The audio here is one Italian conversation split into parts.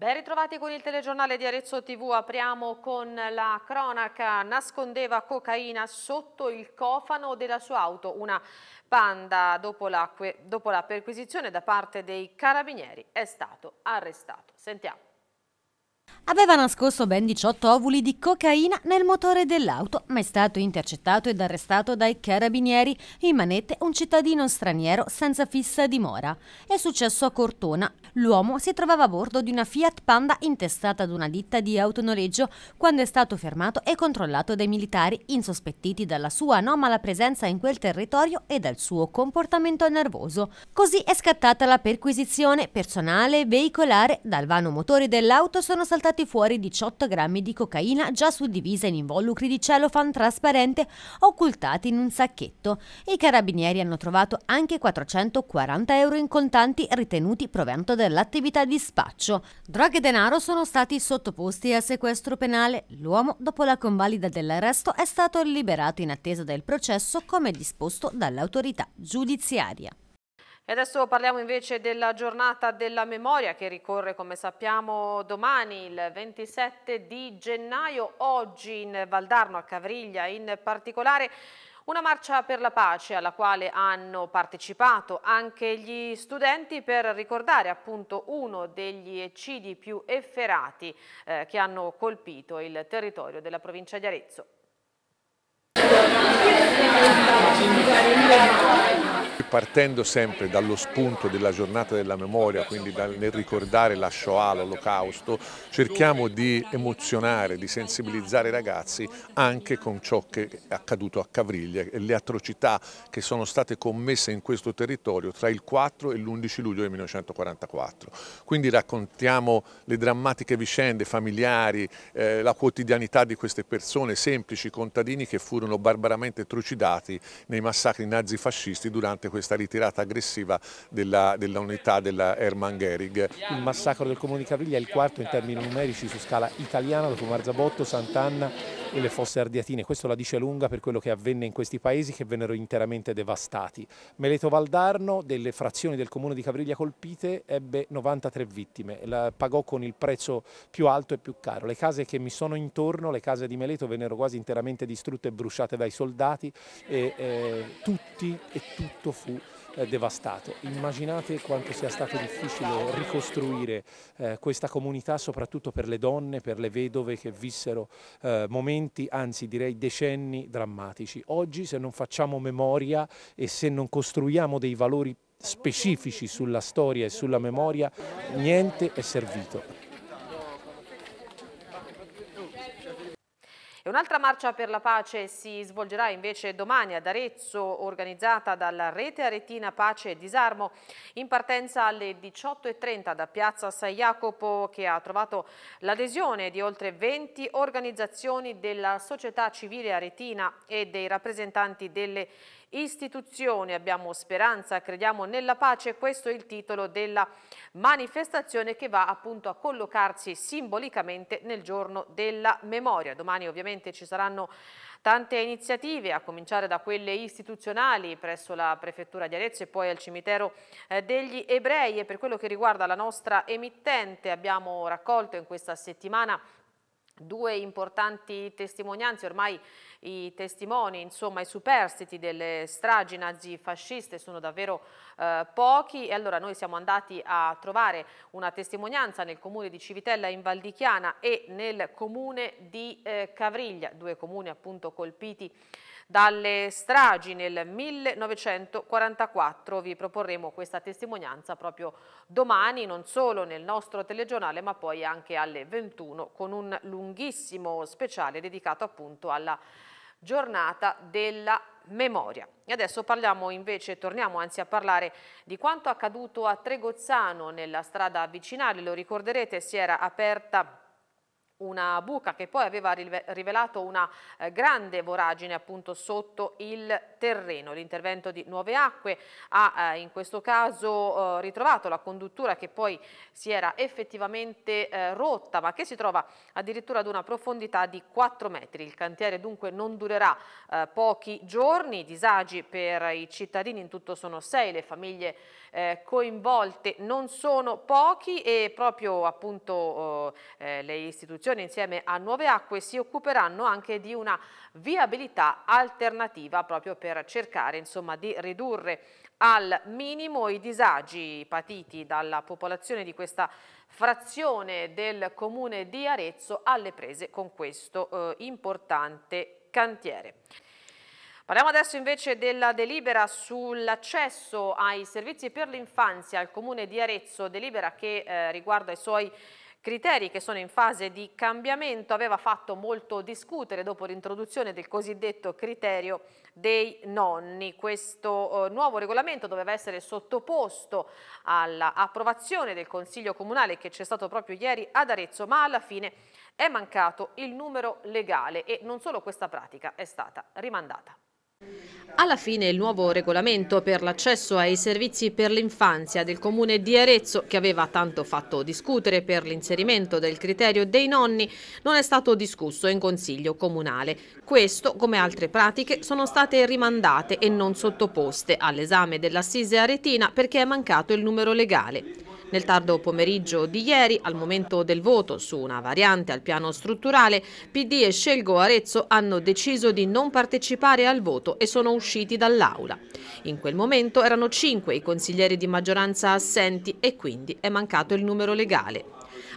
Ben ritrovati con il telegiornale di Arezzo TV, apriamo con la cronaca, nascondeva cocaina sotto il cofano della sua auto, una panda dopo la, dopo la perquisizione da parte dei carabinieri è stato arrestato. Sentiamo aveva nascosto ben 18 ovuli di cocaina nel motore dell'auto, ma è stato intercettato ed arrestato dai carabinieri in manette un cittadino straniero senza fissa dimora. È successo a Cortona. L'uomo si trovava a bordo di una Fiat Panda intestata ad una ditta di autonoleggio quando è stato fermato e controllato dai militari, insospettiti dalla sua anomala presenza in quel territorio e dal suo comportamento nervoso. Così è scattata la perquisizione personale, e veicolare, dal vano motore dell'auto sono saltati stati fuori 18 grammi di cocaina già suddivisa in involucri di cellofan trasparente occultati in un sacchetto. I carabinieri hanno trovato anche 440 euro in contanti ritenuti provento dell'attività di spaccio. Droghe e denaro sono stati sottoposti a sequestro penale. L'uomo, dopo la convalida dell'arresto, è stato liberato in attesa del processo come disposto dall'autorità giudiziaria. E adesso parliamo invece della giornata della memoria che ricorre come sappiamo domani il 27 di gennaio, oggi in Valdarno a Cavriglia in particolare una marcia per la pace alla quale hanno partecipato anche gli studenti per ricordare appunto uno degli eccidi più efferati eh, che hanno colpito il territorio della provincia di Arezzo. Partendo sempre dallo spunto della giornata della memoria, quindi nel ricordare la Shoah, l'Olocausto, cerchiamo di emozionare, di sensibilizzare i ragazzi anche con ciò che è accaduto a Cavriglia e le atrocità che sono state commesse in questo territorio tra il 4 e l'11 luglio del 1944. Quindi raccontiamo le drammatiche vicende familiari, eh, la quotidianità di queste persone, semplici contadini che furono barbaramente trucidati nei massacri nazifascisti durante questa ritirata aggressiva dell'unità della unità della Hermann Gehrig. Il massacro del comune di Capriglia è il quarto in termini numerici su scala italiana dopo Marzabotto, Sant'Anna e le fosse ardiatine. Questo la dice lunga per quello che avvenne in questi paesi che vennero interamente devastati. Meleto Valdarno, delle frazioni del comune di Capriglia colpite, ebbe 93 vittime. La pagò con il prezzo più alto e più caro. Le case che mi sono intorno, le case di Meleto, vennero quasi interamente distrutte e bruciate dai soldati e eh, tutti e tutto fu eh, devastato. Immaginate quanto sia stato difficile ricostruire eh, questa comunità, soprattutto per le donne, per le vedove che vissero eh, momenti, anzi direi decenni drammatici. Oggi se non facciamo memoria e se non costruiamo dei valori specifici sulla storia e sulla memoria, niente è servito. Un'altra marcia per la pace si svolgerà invece domani ad Arezzo, organizzata dalla rete aretina Pace e Disarmo, in partenza alle 18.30 da Piazza San Jacopo, che ha trovato l'adesione di oltre 20 organizzazioni della società civile aretina e dei rappresentanti delle istituzioni Istituzioni, abbiamo speranza, crediamo nella pace, questo è il titolo della manifestazione che va appunto a collocarsi simbolicamente nel giorno della memoria. Domani ovviamente ci saranno tante iniziative, a cominciare da quelle istituzionali presso la Prefettura di Arezzo e poi al cimitero eh, degli ebrei e per quello che riguarda la nostra emittente abbiamo raccolto in questa settimana due importanti testimonianze ormai i testimoni, insomma i superstiti delle stragi nazifasciste sono davvero eh, pochi e allora noi siamo andati a trovare una testimonianza nel comune di Civitella in Valdichiana e nel comune di eh, Cavriglia, due comuni appunto colpiti dalle stragi nel 1944. Vi proporremo questa testimonianza proprio domani, non solo nel nostro telegiornale, ma poi anche alle 21 con un lunghissimo speciale dedicato appunto alla giornata della memoria. E adesso parliamo invece, torniamo anzi a parlare di quanto accaduto a Tregozzano nella strada vicinale, lo ricorderete si era aperta una buca che poi aveva rivelato una eh, grande voragine appunto sotto il terreno. L'intervento di Nuove Acque ha eh, in questo caso eh, ritrovato la conduttura che poi si era effettivamente rotta ma che si trova addirittura ad una profondità di 4 metri. Il cantiere dunque non durerà pochi giorni, disagi per i cittadini in tutto sono 6 le famiglie eh, coinvolte non sono pochi e proprio appunto eh, eh, le istituzioni insieme a Nuove Acque si occuperanno anche di una viabilità alternativa proprio per cercare insomma di ridurre al minimo i disagi patiti dalla popolazione di questa frazione del comune di Arezzo alle prese con questo eh, importante cantiere. Parliamo adesso invece della delibera sull'accesso ai servizi per l'infanzia al Comune di Arezzo, delibera che eh, riguarda i suoi criteri che sono in fase di cambiamento aveva fatto molto discutere dopo l'introduzione del cosiddetto criterio dei nonni. Questo eh, nuovo regolamento doveva essere sottoposto all'approvazione del Consiglio Comunale che c'è stato proprio ieri ad Arezzo, ma alla fine è mancato il numero legale e non solo questa pratica è stata rimandata. Alla fine il nuovo regolamento per l'accesso ai servizi per l'infanzia del comune di Arezzo, che aveva tanto fatto discutere per l'inserimento del criterio dei nonni, non è stato discusso in consiglio comunale. Questo, come altre pratiche, sono state rimandate e non sottoposte all'esame dell'assise aretina perché è mancato il numero legale. Nel tardo pomeriggio di ieri, al momento del voto su una variante al piano strutturale, PD e Scelgo Arezzo hanno deciso di non partecipare al voto e sono usciti dall'aula. In quel momento erano cinque i consiglieri di maggioranza assenti e quindi è mancato il numero legale.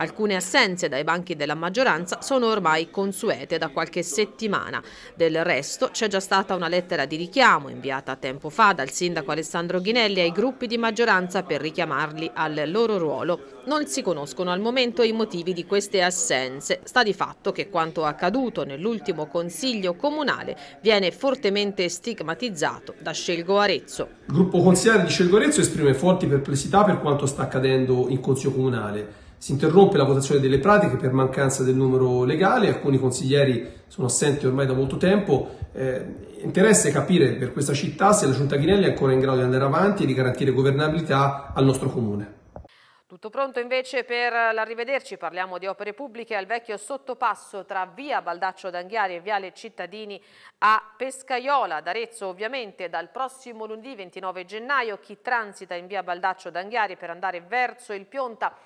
Alcune assenze dai banchi della maggioranza sono ormai consuete da qualche settimana. Del resto c'è già stata una lettera di richiamo inviata tempo fa dal sindaco Alessandro Ghinelli ai gruppi di maggioranza per richiamarli al loro loro ruolo. Non si conoscono al momento i motivi di queste assenze. Sta di fatto che quanto accaduto nell'ultimo consiglio comunale viene fortemente stigmatizzato da Scelgo Arezzo. Il gruppo consigliere di Scelgo Arezzo esprime forti perplessità per quanto sta accadendo in consiglio comunale. Si interrompe la votazione delle pratiche per mancanza del numero legale, alcuni consiglieri sono assenti ormai da molto tempo. Eh, interesse capire per questa città se la Giunta Ghinelli è ancora in grado di andare avanti e di garantire governabilità al nostro comune. Tutto pronto invece per l'arrivederci, parliamo di opere pubbliche al vecchio sottopasso tra via Baldaccio d'Anghiari e viale Cittadini a Pescaiola, ad Arezzo ovviamente dal prossimo lunedì 29 gennaio chi transita in via Baldaccio d'Anghiari per andare verso il Pionta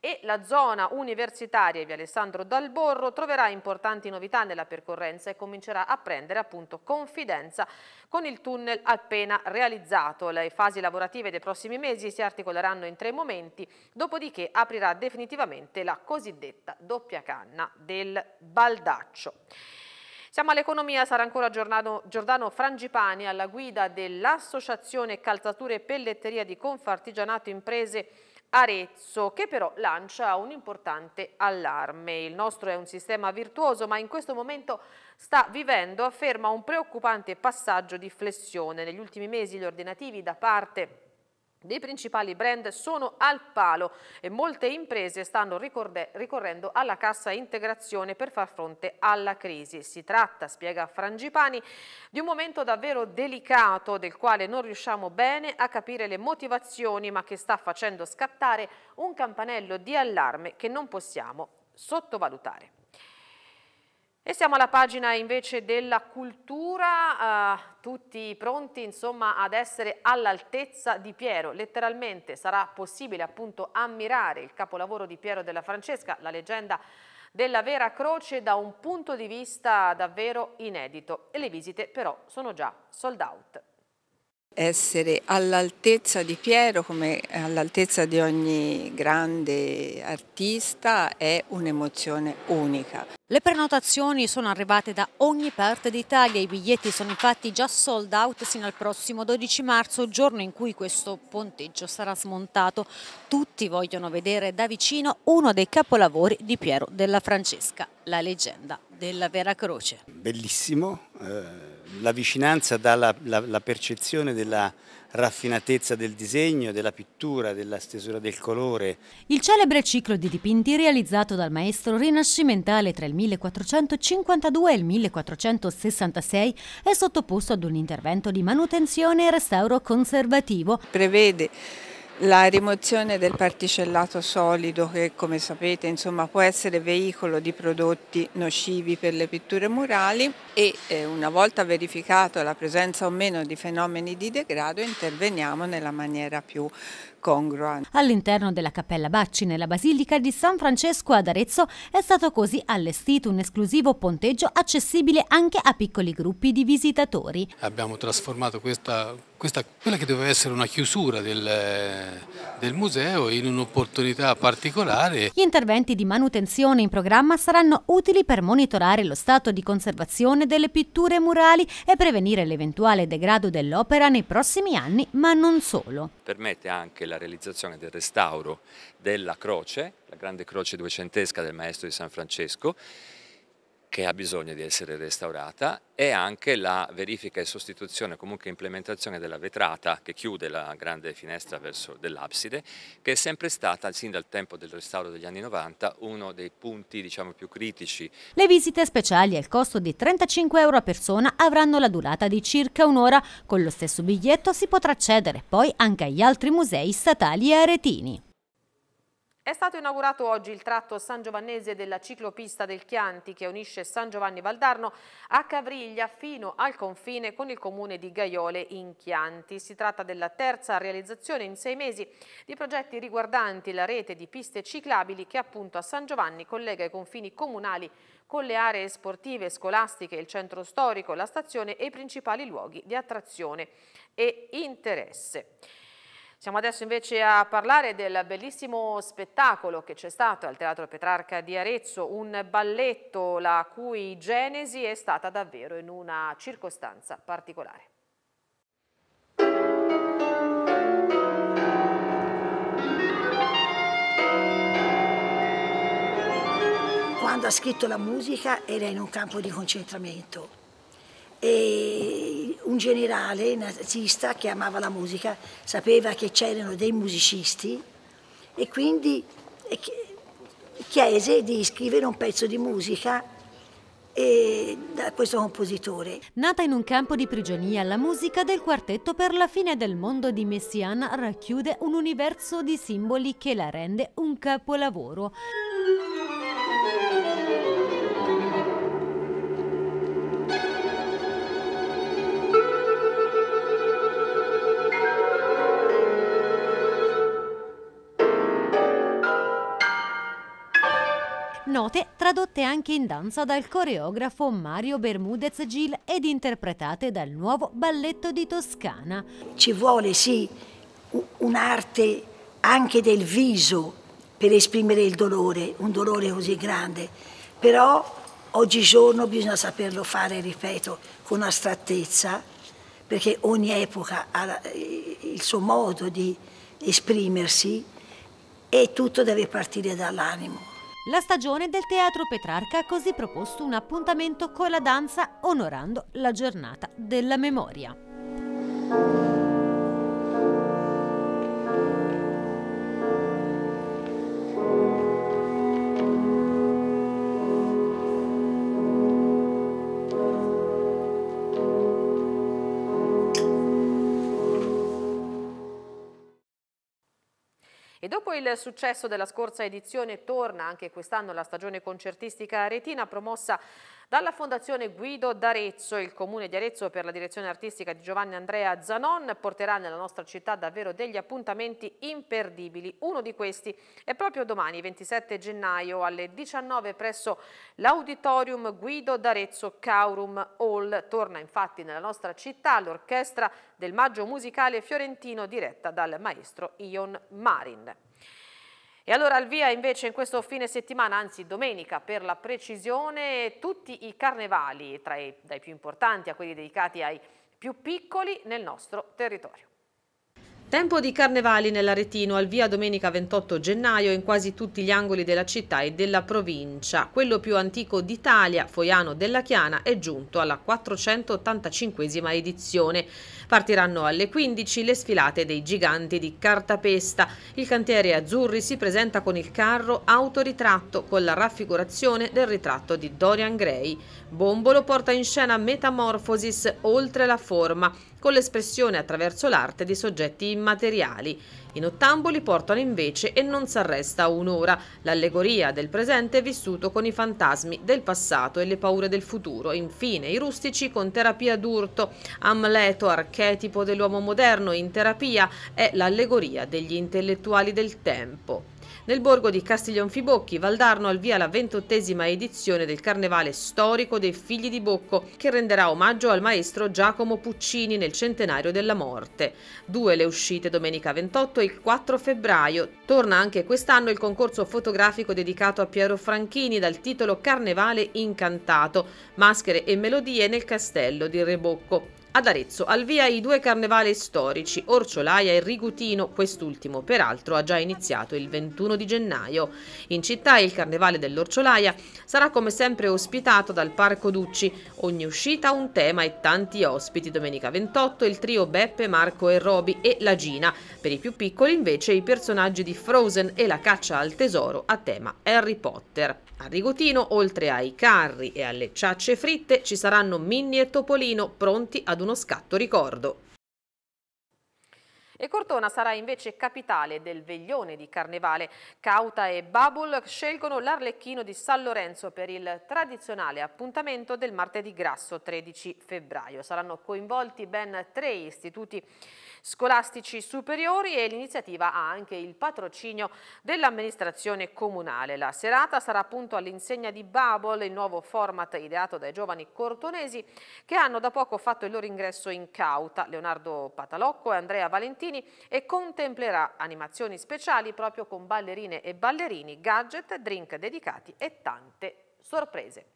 e la zona universitaria di Alessandro Dalborro troverà importanti novità nella percorrenza e comincerà a prendere appunto confidenza con il tunnel appena realizzato. Le fasi lavorative dei prossimi mesi si articoleranno in tre momenti, dopodiché aprirà definitivamente la cosiddetta doppia canna del Baldaccio. Siamo all'economia, sarà ancora Giordano, Giordano, Frangipani alla guida dell'Associazione Calzature e Pelletteria di Confartigianato Imprese Arezzo, che però lancia un importante allarme. Il nostro è un sistema virtuoso, ma in questo momento sta vivendo, afferma, un preoccupante passaggio di flessione. Negli ultimi mesi gli ordinativi da parte dei principali brand sono al palo e molte imprese stanno ricorrendo alla cassa integrazione per far fronte alla crisi. Si tratta, spiega Frangipani, di un momento davvero delicato del quale non riusciamo bene a capire le motivazioni ma che sta facendo scattare un campanello di allarme che non possiamo sottovalutare. E siamo alla pagina invece della cultura, eh, tutti pronti insomma ad essere all'altezza di Piero, letteralmente sarà possibile appunto ammirare il capolavoro di Piero della Francesca, la leggenda della vera croce da un punto di vista davvero inedito e le visite però sono già sold out essere all'altezza di Piero come all'altezza di ogni grande artista è un'emozione unica. Le prenotazioni sono arrivate da ogni parte d'Italia, i biglietti sono infatti già sold out sino al prossimo 12 marzo, giorno in cui questo ponteggio sarà smontato. Tutti vogliono vedere da vicino uno dei capolavori di Piero della Francesca, la leggenda della Vera Croce. Bellissimo. Eh la vicinanza dà la, la, la, percezione della raffinatezza del disegno, della pittura, della stesura del colore. Il celebre ciclo di dipinti realizzato dal maestro rinascimentale tra il 1452 e il 1466 è sottoposto ad un intervento di manutenzione e restauro conservativo. Prevede la rimozione del particellato solido che come sapete insomma, può essere veicolo di prodotti nocivi per le pitture murali e eh, una volta verificata la presenza o meno di fenomeni di degrado interveniamo nella maniera più congrua. All'interno della Cappella Bacci nella Basilica di San Francesco ad Arezzo è stato così allestito un esclusivo ponteggio accessibile anche a piccoli gruppi di visitatori. Abbiamo trasformato questa questa, quella che doveva essere una chiusura del, del museo in un'opportunità particolare. Gli interventi di manutenzione in programma saranno utili per monitorare lo stato di conservazione delle pitture murali e prevenire l'eventuale degrado dell'opera nei prossimi anni, ma non solo. Permette anche la realizzazione del restauro della croce, la grande croce duecentesca del maestro di San Francesco, che ha bisogno di essere restaurata e anche la verifica e sostituzione, comunque implementazione della vetrata che chiude la grande finestra dell'abside, che è sempre stata, sin dal tempo del restauro degli anni 90, uno dei punti diciamo, più critici. Le visite speciali al costo di 35 euro a persona avranno la durata di circa un'ora. Con lo stesso biglietto si potrà accedere poi anche agli altri musei statali e aretini. È stato inaugurato oggi il tratto San Giovannese della ciclopista del Chianti che unisce San Giovanni Valdarno a Cavriglia fino al confine con il comune di Gaiole in Chianti. Si tratta della terza realizzazione in sei mesi di progetti riguardanti la rete di piste ciclabili che appunto a San Giovanni collega i confini comunali con le aree sportive, scolastiche, il centro storico, la stazione e i principali luoghi di attrazione e interesse. Siamo adesso invece a parlare del bellissimo spettacolo che c'è stato al Teatro Petrarca di Arezzo, un balletto la cui genesi è stata davvero in una circostanza particolare. Quando ha scritto la musica era in un campo di concentramento e un generale nazista che amava la musica sapeva che c'erano dei musicisti e quindi chiese di scrivere un pezzo di musica da questo compositore. Nata in un campo di prigionia, la musica del quartetto per la fine del mondo di Messiana racchiude un universo di simboli che la rende un capolavoro. note tradotte anche in danza dal coreografo Mario Bermudez Gil ed interpretate dal nuovo balletto di Toscana. Ci vuole sì un'arte anche del viso per esprimere il dolore, un dolore così grande, però oggigiorno bisogna saperlo fare, ripeto, con astrattezza, perché ogni epoca ha eh, il suo modo di esprimersi e tutto deve partire dall'animo. La stagione del Teatro Petrarca ha così proposto un appuntamento con la danza onorando la giornata della memoria. il successo della scorsa edizione torna anche quest'anno la stagione concertistica retina promossa dalla Fondazione Guido d'Arezzo, il Comune di Arezzo per la direzione artistica di Giovanni Andrea Zanon porterà nella nostra città davvero degli appuntamenti imperdibili. Uno di questi è proprio domani, 27 gennaio, alle 19 presso l'Auditorium Guido d'Arezzo Caurum Hall. Torna infatti nella nostra città l'orchestra del Maggio Musicale Fiorentino diretta dal maestro Ion Marin. E allora al via invece in questo fine settimana, anzi domenica per la precisione, tutti i carnevali, tra i, dai più importanti a quelli dedicati ai più piccoli nel nostro territorio. Tempo di carnevali nell'Aretino al via domenica 28 gennaio in quasi tutti gli angoli della città e della provincia. Quello più antico d'Italia, Foiano della Chiana, è giunto alla 485esima edizione. Partiranno alle 15 le sfilate dei giganti di cartapesta. Il cantiere Azzurri si presenta con il carro autoritratto con la raffigurazione del ritratto di Dorian Gray. Bombolo porta in scena Metamorphosis oltre la forma con l'espressione attraverso l'arte di soggetti immateriali. I nottamboli portano invece e non s'arresta un'ora, l'allegoria del presente vissuto con i fantasmi del passato e le paure del futuro. Infine, i rustici con terapia d'urto. Amleto, archetipo dell'uomo moderno in terapia, è l'allegoria degli intellettuali del tempo. Nel borgo di Castiglionfibocchi, Valdarno al via la ventottesima edizione del carnevale storico dei figli di Bocco, che renderà omaggio al maestro Giacomo Puccini nel centenario della morte. Due le uscite domenica 28 e il 4 febbraio. Torna anche quest'anno il concorso fotografico dedicato a Piero Franchini dal titolo Carnevale incantato, maschere e melodie nel castello di Rebocco. Ad Arezzo, al via i due carnevali storici, Orciolaia e Rigutino, quest'ultimo peraltro ha già iniziato il 21 di gennaio. In città il carnevale dell'Orciolaia sarà come sempre ospitato dal Parco Ducci, ogni uscita un tema e tanti ospiti. Domenica 28 il trio Beppe, Marco e Roby e la Gina, per i più piccoli invece i personaggi di Frozen e la caccia al tesoro a tema Harry Potter. A Rigutino, oltre ai carri e alle ciacce fritte, ci saranno Minnie e Topolino pronti ad ad uno scatto ricordo. E Cortona sarà invece capitale del veglione di carnevale. Cauta e Bubble scelgono l'Arlecchino di San Lorenzo per il tradizionale appuntamento del martedì grasso 13 febbraio. Saranno coinvolti ben tre istituti scolastici superiori e l'iniziativa ha anche il patrocinio dell'amministrazione comunale. La serata sarà appunto all'insegna di Bubble, il nuovo format ideato dai giovani cortonesi che hanno da poco fatto il loro ingresso in cauta. Leonardo Patalocco e Andrea Valentino mattini e contemplerà animazioni speciali proprio con ballerine e ballerini, gadget, drink dedicati e tante sorprese.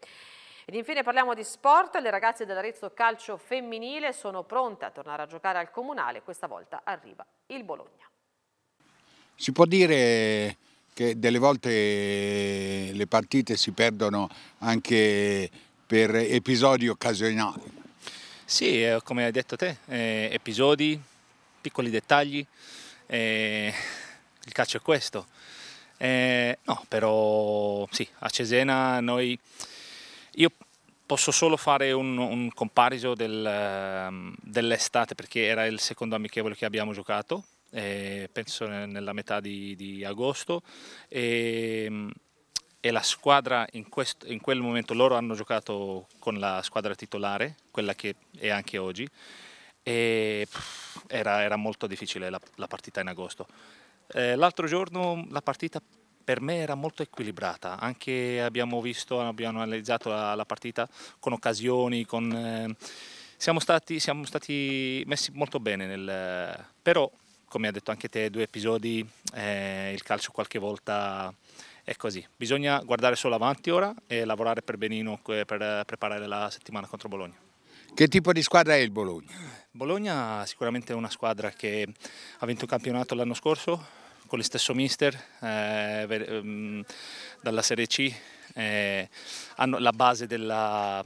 Ed infine parliamo di sport, le ragazze dell'Arezzo Calcio Femminile sono pronte a tornare a giocare al Comunale, questa volta arriva il Bologna. Si può dire che delle volte le partite si perdono anche per episodi occasionali. Sì, eh, come hai detto te, eh, episodi, piccoli dettagli, eh, il calcio è questo. Eh, no, però sì, a Cesena noi, io posso solo fare un, un compariso del, ehm, dell'estate perché era il secondo amichevole che abbiamo giocato, eh, penso nella metà di, di agosto. E, ehm, e la squadra in, questo, in, quel momento loro hanno giocato con la squadra titolare, quella che è anche oggi, e, pff, era, era molto difficile la, la, partita in agosto. Eh, l'altro giorno la partita per me era molto equilibrata, anche abbiamo visto, abbiamo analizzato la, la partita con occasioni, con, eh, siamo, stati, siamo, stati, messi molto bene, nel, però come ha detto anche te, due episodi, eh, il calcio qualche volta è così, bisogna guardare solo avanti ora e lavorare per benino eh, per preparare la settimana contro Bologna. Che tipo di squadra è il Bologna? Bologna sicuramente è una squadra che ha vinto il campionato l'anno scorso con lo stesso mister eh, ehm, dalla Serie C, eh, hanno la base della,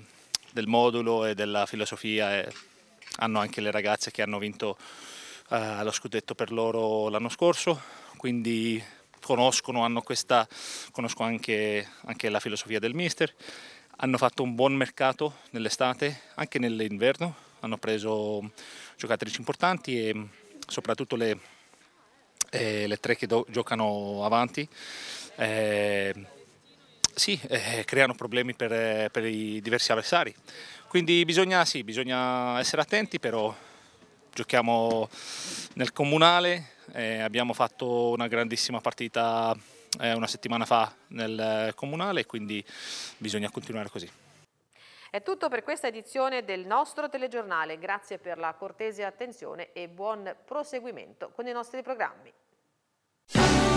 del modulo e della filosofia, eh, hanno anche le ragazze che hanno vinto eh, lo scudetto per loro l'anno scorso, quindi conoscono, questa, conoscono anche, anche la filosofia del mister hanno fatto un buon mercato nell'estate, anche nell'inverno, hanno preso giocatrici importanti e soprattutto le, eh, le tre che do, giocano avanti. Eh, sì, eh, creano problemi per, eh, per, i diversi avversari. Quindi bisogna, sì, bisogna essere attenti, però giochiamo nel comunale, eh, abbiamo fatto una grandissima partita eh, una settimana fa nel eh, comunale quindi bisogna continuare così. È tutto per questa edizione del nostro telegiornale, grazie per la cortese attenzione e buon proseguimento con i nostri programmi.